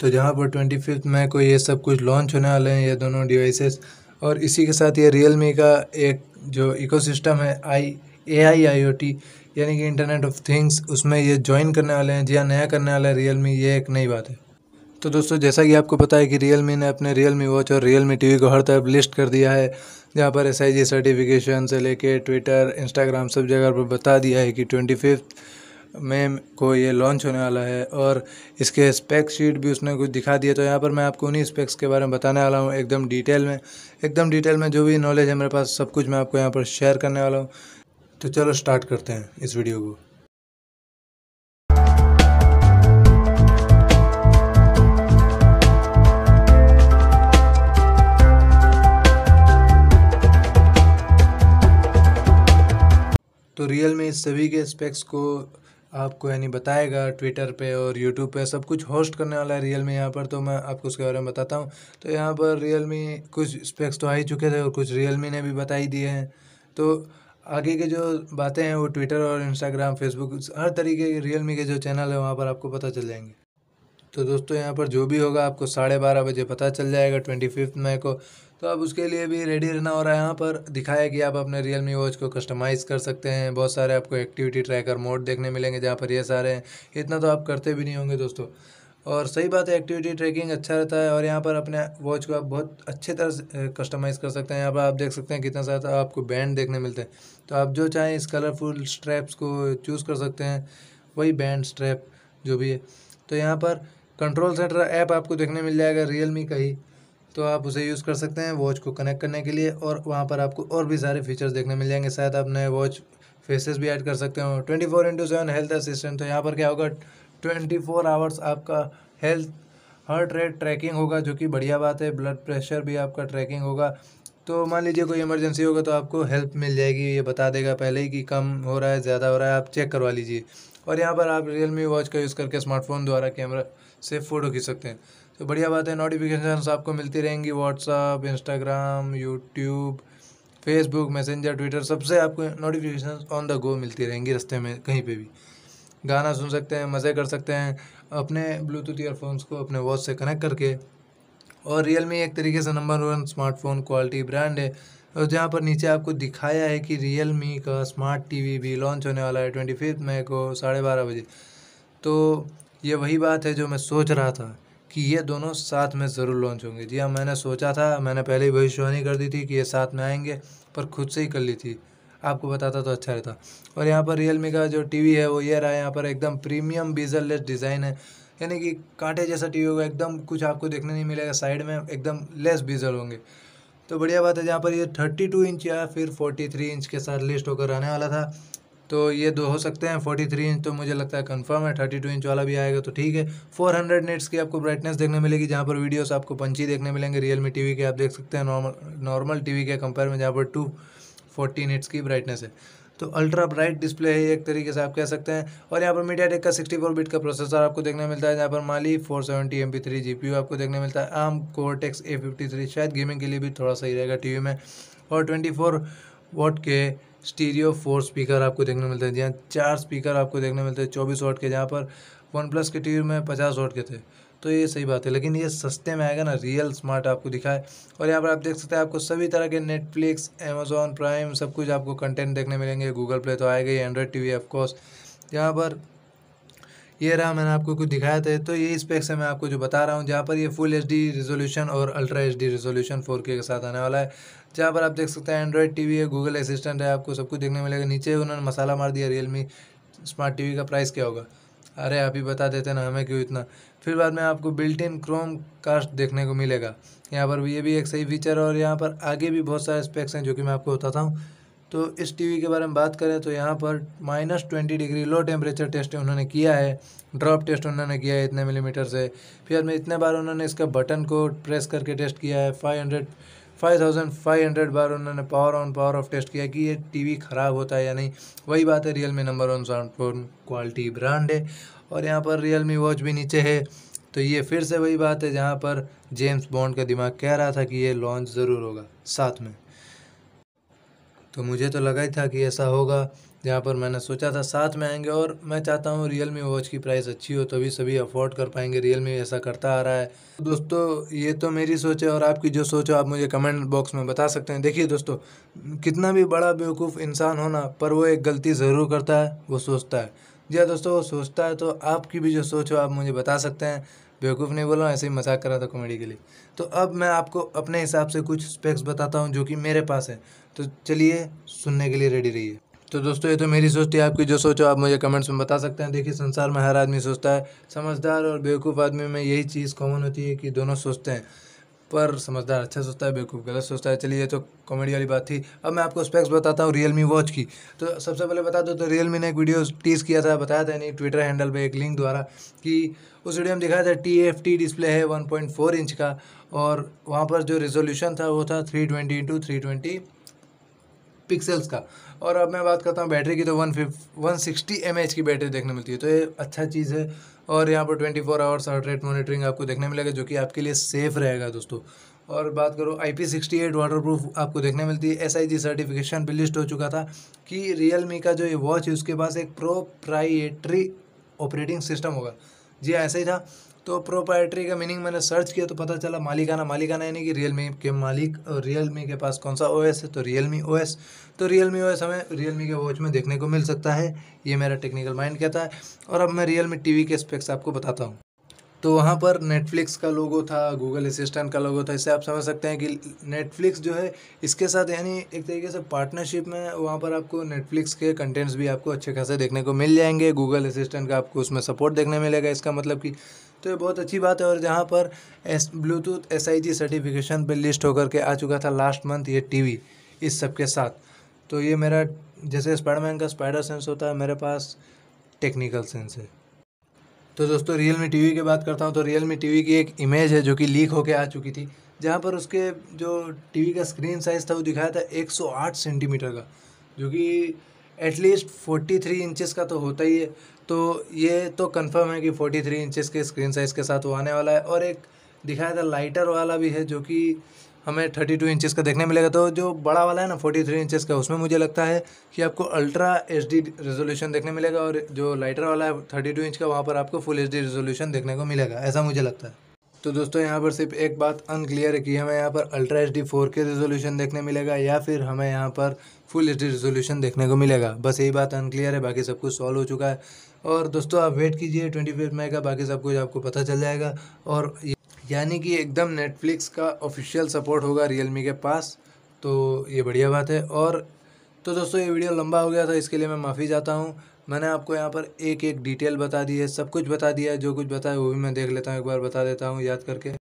तो जहाँ पर ट्वेंटी फिफ्थ में कोई ये सब कुछ लॉन्च होने वाले हैं ये दोनों डिवाइसेस और इसी के साथ ये रियल मी का एक जो इकोसिस्टम है आई ए आई आई ओ टी यानी कि इंटरनेट ऑफ थिंग्स उसमें ये ज्वाइन करने वाले हैं जिया हाँ, नया करने वाला है रियल मी ये एक नई बात है तो दोस्तों जैसा कि आपको पता है कि रियल मी ने अपने रियल मी वॉच और रियल मी टी को हर तरफ लिस्ट कर दिया है जहाँ पर एस आई जी सर्टिफिकेशन से लेके ट्विटर इंस्टाग्राम सब जगह पर बता दिया है कि ट्वेंटी फिफ्थ में को ये लॉन्च होने वाला है और इसके स्पेक्स शीट भी उसने कुछ दिखा दिया तो यहाँ पर मैं आपको उन्हीं स्पेक्स के बारे में बताने वाला हूँ एकदम डिटेल में एकदम डिटेल में जो भी नॉलेज है मेरे पास सब कुछ मैं आपको यहाँ पर शेयर करने वाला हूँ तो चलो स्टार्ट करते हैं इस वीडियो को तो रियल में इस सभी के स्पेक्स को आपको यानी बताएगा ट्विटर पे और यूट्यूब पे सब कुछ होस्ट करने वाला है रियल मी यहाँ पर तो मैं आपको उसके बारे में बताता हूँ तो यहाँ पर रियल मी कुछ स्पेक्स तो आ ही चुके थे और कुछ रियल मी ने भी बता ही दिए हैं तो आगे के जो बातें हैं वो ट्विटर और इंस्टाग्राम फेसबुक हर तरीके के रियल मी के जो चैनल है वहाँ पर आपको पता चल जाएंगे तो दोस्तों यहाँ पर जो भी होगा आपको साढ़े बारह बजे पता चल जाएगा ट्वेंटी फिफ्थ मई को तो अब उसके लिए भी रेडी रहना हो रहा है यहाँ पर दिखाया कि आप अपने रियल मी वॉच को कस्टमाइज़ कर सकते हैं बहुत सारे आपको एक्टिविटी ट्रैकर मोड देखने मिलेंगे जहाँ पर ये सारे हैं इतना तो आप करते भी नहीं होंगे दोस्तों और सही बात है एक्टिविटी ट्रैकिंग अच्छा रहता है और यहाँ पर अपने वॉच को आप बहुत अच्छे तरह से कस्टमाइज़ कर सकते हैं यहाँ पर आप देख सकते हैं कितना सारा आपको बैंड देखने मिलते हैं तो आप जो चाहें इस कलरफुल स्ट्रैप्स को चूज़ कर सकते हैं वही बैंड स्ट्रैप जो भी है तो यहाँ पर कंट्रोल सेंटर ऐप आपको देखने मिल जाएगा रियल का ही तो आप उसे यूज़ कर सकते हैं वॉच को कनेक्ट करने के लिए और वहाँ पर आपको और भी सारे फीचर्स देखने मिल जाएंगे शायद आप नए वॉच फेसेस भी ऐड कर सकते हो twenty four into seven health assistant तो यहाँ पर क्या होगा ट्वेंटी फोर आवर्स आपका हेल्थ हार्ट रेट ट्रैकिंग होगा जो कि बढ़िया बात है ब्लड प्रेशर भी आपका ट्रैकिंग होगा तो मान लीजिए कोई इमरजेंसी होगा तो आपको हेल्प मिल जाएगी ये बता देगा पहले ही कि कम हो रहा है ज़्यादा हो रहा है आप चेक करवा लीजिए और यहाँ पर आप रियल मी वॉच का यूज़ करके स्मार्टफोन द्वारा कैमरा से फ़ोटो खींच सकते हैं तो बढ़िया बात है नोटिफिकेशन आपको मिलती रहेंगी WhatsApp Instagram YouTube Facebook Messenger Twitter सबसे आपको नोटिफिकेशन ऑन द गो मिलती रहेंगी रस्ते में कहीं पे भी गाना सुन सकते हैं मज़े कर सकते हैं अपने ब्लूटूथ ईयरफोन्स को अपने वॉच से कनेक्ट करके और रियल मी एक तरीके से number one smartphone quality brand है और जहाँ पर नीचे आपको दिखाया है कि रियल मी का स्मार्ट टी भी लॉन्च होने वाला है ट्वेंटी फिफ्थ मई को साढ़े बारह बजे तो ये वही बात है जो मैं सोच रहा था कि ये दोनों साथ में ज़रूर लॉन्च होंगे जी हाँ मैंने सोचा था मैंने पहले ही भविष्यवाणी कर दी थी कि ये साथ में आएंगे पर खुद से ही कर ली थी आपको बताता तो अच्छा रहता और यहाँ पर रियल का जो टी है वो ये रहा है यहाँ पर एकदम प्रीमियम बीजरलेस डिज़ाइन है यानी कि कांटे जैसा टी होगा एकदम कुछ आपको देखने नहीं मिलेगा साइड में एकदम लेस बीजल होंगे तो बढ़िया बात है जहाँ पर ये 32 इंच या फिर 43 इंच के साथ लिस्ट होकर आने वाला था तो ये दो हो सकते हैं फोर्टी थ्री इंच तो मुझे लगता है कन्फर्म है थर्टी टू इंच वाला भी आएगा तो ठीक है फोर हंड्रेड नेट्स की आपको ब्राइटनेस देखने मिलेगी जहाँ पर वीडियोस आपको पंची देखने मिलेंगे रियल मी टी के आप देख सकते हैं नॉर्मल नॉर्मल टी के कंपेयर में जहाँ पर टू फोर्टी नेट्स की ब्राइटनेस है तो अल्ट्रा ब्राइट डिस्प्ले है एक तरीके से आप कह सकते हैं और यहाँ पर मीडिया टेक का सिक्सटी बिट का प्रोसेसर आपको देखने मिलता है जहाँ पर Mali four seventy M three G आपको देखने मिलता है arm Cortex A fifty three शायद गेमिंग के लिए भी थोड़ा सही रहेगा टी में और ट्वेंटी फोर वॉट के स्टीरियो फोर स्पीकर आपको देखने मिलते हैं हाँ चार स्पीकर आपको देखने मिलते हैं चौबीस वाट के जहाँ पर वन प्लस के टीवी में पचास वाट के थे तो ये सही बात है लेकिन ये सस्ते में आएगा ना रियल स्मार्ट आपको दिखाए और यहाँ पर आप देख सकते हैं आपको सभी तरह के नेटफ्लिक्स अमेजोन प्राइम सब कुछ आपको कंटेंट देखने मिलेंगे गूगल प्ले तो आएगा ही एंड्रॉयड टी वी ऑफकोर्स यहाँ पर ये रहा मैंने आपको कुछ दिखाया था तो ये स्पेक्स है मैं आपको जो बता रहा हूँ जहाँ पर ये फुल एच रिजोल्यूशन और अल्ट्रा एच रिजोल्यूशन फोर के साथ आने वाला है जहाँ पर आप देख सकते हैं एंड्रॉयड वी है गूगल असिस्टेंट है आपको सब कुछ देखने मिलेगा नीचे उन्होंने मसाला मार दिया रियलमी स्मार्ट वी का प्राइस क्या होगा अरे आप ही बता देते ना हमें क्यों इतना फिर बाद में आपको बिल्ट इन क्रोम कास्ट देखने को मिलेगा यहाँ पर भी ये भी एक सही फीचर है और यहाँ पर आगे भी बहुत सारे स्पेक्स हैं जो कि मैं आपको बताता हूँ तो इस टीवी के बारे में बात करें तो यहाँ पर minus twenty degree low temperature test उन्होंने किया है ड्रॉप टेस्ट उन्होंने किया है इतने मिलीमीटर से फिर में इतने बार उन्होंने इसका बटन को प्रेस करके टेस्ट किया है five hundred five thousand five hundred बार उन्होंने power on power off test किया कि ये टीवी ख़राब होता है या नहीं वही बात है Realme number one sound phone quality brand है और यहाँ पर रियल मी वॉच भी नीचे है तो ये फिर से वही बात है जहाँ पर जेम्स बॉन्ड का दिमाग कह रहा था कि ये लॉन्च ज़रूर होगा साथ में तो मुझे तो लगा ही था कि ऐसा होगा जहाँ पर मैंने सोचा था साथ में आएंगे और मैं चाहता हूँ रियल मी वॉच की प्राइस अच्छी हो तभी सभी अफोर्ड कर पाएंगे रियल मी ऐसा करता आ रहा है तो दोस्तों ये तो मेरी सोच है और आपकी जो सोच हो आप मुझे कमेंट बॉक्स में बता सकते हैं देखिए दोस्तों कितना भी बड़ा बेवकूफ़ इंसान होना पर वो एक गलती ज़रूर करता है वो सोचता है जी हाँ दोस्तों वो सोचता है तो आपकी भी जो सोच हो आप मुझे बता सकते हैं बेवकूफ़ नहीं बोला ऐसे ही मजाक करा था कॉमेडी के लिए तो अब मैं आपको अपने हिसाब से कुछ स्पेक्स बताता हूँ जो कि मेरे पास है तो चलिए सुनने के लिए रेडी रहिए तो दोस्तों ये तो मेरी सोच थी आपकी जो सोचो आप मुझे कमेंट्स में बता सकते हैं देखिए संसार में हर आदमी सोचता है समझदार और बेवकूफ़ आदमी में यही चीज़ कॉमन होती है कि दोनों सोचते हैं पर समझदार अच्छा सोचता है बेवकूफ़ गलत सोचता है चलिए ये तो कॉमेडी वाली बात थी अब मैं आपको स्पेक्स बताता हूँ रियल मी वॉच की तो सबसे पहले बता दो तो रियल मी ने एक वीडियो टीज़ किया था बताया था नहीं ट्विटर हैंडल पर एक लिंक द्वारा कि उस वीडियो में दिखाया था टी एफ टी डिस्प्ले है वन पॉइंट फोर इंच का और वहाँ पर जो रेजोल्यूशन था वो था three twenty into three twenty pixels का और अब मैं बात करता हूँ बैटरी की तो one fif one sixty M H की बैटरी देखने मिलती है तो ये अच्छा चीज़ है और यहाँ पर twenty four hours heart rate monitoring आपको देखने मिलेगा जो कि आपके लिए सेफ़ रहेगा दोस्तों और बात करो I P sixty eight waterproof आपको देखने मिलती है एस आई जी सर्टिफिकेशन भी लिस्ट हो चुका था कि रियल मी का जो ये वॉच है उसके पास एक प्रोप्राइटरी ऑपरेटिंग सिस्टम होगा जी हाँ, ऐसा ही था तो प्रोपाइटरी का मीनिंग मैंने सर्च किया तो पता चला मालिकाना मालिकाना यानी कि रियल मी के मालिक और रियल मी के पास कौन सा ओएस है तो रियल मी ओ एस तो रियल मी ओ एस हमें रियल मी के वॉच में देखने को मिल सकता है ये मेरा टेक्निकल माइंड कहता है और अब मैं रियल मी टी के स्पेक्स आपको बताता हूँ तो वहाँ पर नेटफ्लिक्स का लोगो था गूगल असिस्टेंट का लोगो था इससे आप समझ सकते हैं कि नेटफ्लिक्स जो है इसके साथ यानी एक तरीके से पार्टनरशिप में वहाँ पर आपको नेटफ्लिक्स के कंटेंट्स भी आपको अच्छे खासे देखने को मिल जाएंगे गूगल असिस्टेंट का आपको उसमें सपोर्ट देखने मिलेगा इसका मतलब कि तो ये बहुत अच्छी बात है और जहाँ पर S Bluetooth S I G certification पर लिस्ट होकर के आ चुका था लास्ट मंथ ये टीवी इस सब के साथ तो ये मेरा जैसे स्पाइडरमैन का स्पाइडर सेंस होता है मेरे पास टेक्निकल सेंस है तो दोस्तों रियल मी टी की बात करता हूँ तो रियल मी टी की एक इमेज है जो कि लीक होकर आ चुकी थी जहाँ पर उसके जो टी का स्क्रीन साइज़ था वो दिखाया था एक सेंटीमीटर का जो कि एटलीस्ट फोर्टी थ्री इंचज़ का तो होता ही है तो ये तो कंफर्म है कि फोर्टी थ्री इंचज़ के स्क्रीन साइज़ के साथ वो आने वाला है और एक दिखाया था लाइटर वाला भी है जो कि हमें थर्टी टू इंचज़ का देखने मिलेगा तो जो बड़ा वाला है ना फोर्टी थ्री इंचज़ का उसमें मुझे लगता है कि आपको अल्ट्रा एच डी रेजोल्यूशन देखने मिलेगा और जो लाइटर वाला है थर्टी टू इंच का वहाँ पर आपको फुल एच डी रेजोल्यूशन देखने को मिलेगा ऐसा मुझे लगता है तो दोस्तों यहाँ पर सिर्फ एक बात अनक्लियर है कि हमें यहाँ पर ultra H D four K resolution देखने मिलेगा या फिर हमें यहाँ पर फुल एच डी रेजोल्यूशन देखने को मिलेगा बस यही बात अनक्लियर है बाकी सब कुछ सॉल्व हो चुका है और दोस्तों आप वेट कीजिए ट्वेंटी फिफ्थ मई का बाकी सब कुछ आपको पता चल जाएगा और यानी कि एकदम नेटफ्लिक्स का ऑफिशियल सपोर्ट होगा रियलमी के पास तो ये बढ़िया बात है और तो दोस्तों ये वीडियो लंबा हो गया था इसके लिए मैं माफ़ी चाहता हूँ मैंने आपको यहाँ पर एक एक डिटेल बता दी है सब कुछ बता दिया है जो कुछ बताया वो भी मैं देख लेता हूँ एक बार बता देता हूँ याद करके